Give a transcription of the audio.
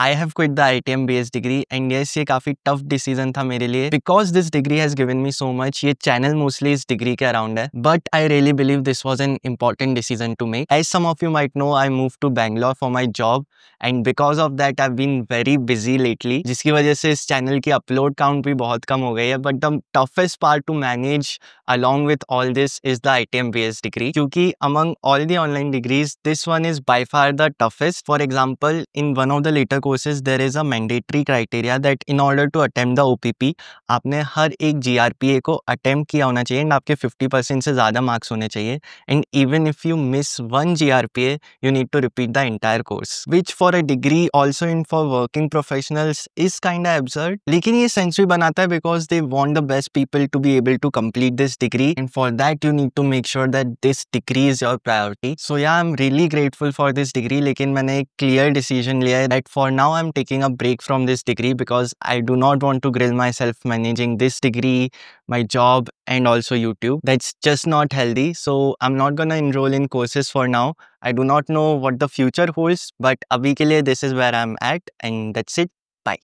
I have quit the I T M B S degree and yes ये काफ़ी tough decision था मेरे लिए because this degree has given me so much ये channel mostly इस degree के around है but I really believe this was an important decision to make as some of you might know I move to Bangalore for my job and because of that I been very busy lately जिसकी वजह से इस channel की upload count भी बहुत कम हो गई है but the toughest part to manage along with all this is the I T M B S degree क्योंकि among all the online degrees this one is by far the toughest for example in one of the later courses there is a mandatory criteria that in order to attempt the OPP आपने हर एक ए को attempt किया होना चाहिए and आपके 50 percent से ज़्यादा मार्क्स होने चाहिए and even if you miss one GRPA you need to repeat the entire course which for a degree also in for working professionals is kind absurd लेकिन ये सेंचुरी बनाता है because they want the best people to be able to complete this degree and for that you need to make sure that this degree is your priority so yeah I am really grateful for this degree लेकिन मैंने एक clear decision लिया है that for now I'm taking a break from this degree because I do not want to grill myself managing this degree, my job and also YouTube. That's just not healthy. So I'm not gonna enroll in courses for now. I do not know what the future holds but abhi ke liye this is where I'm at and that's it.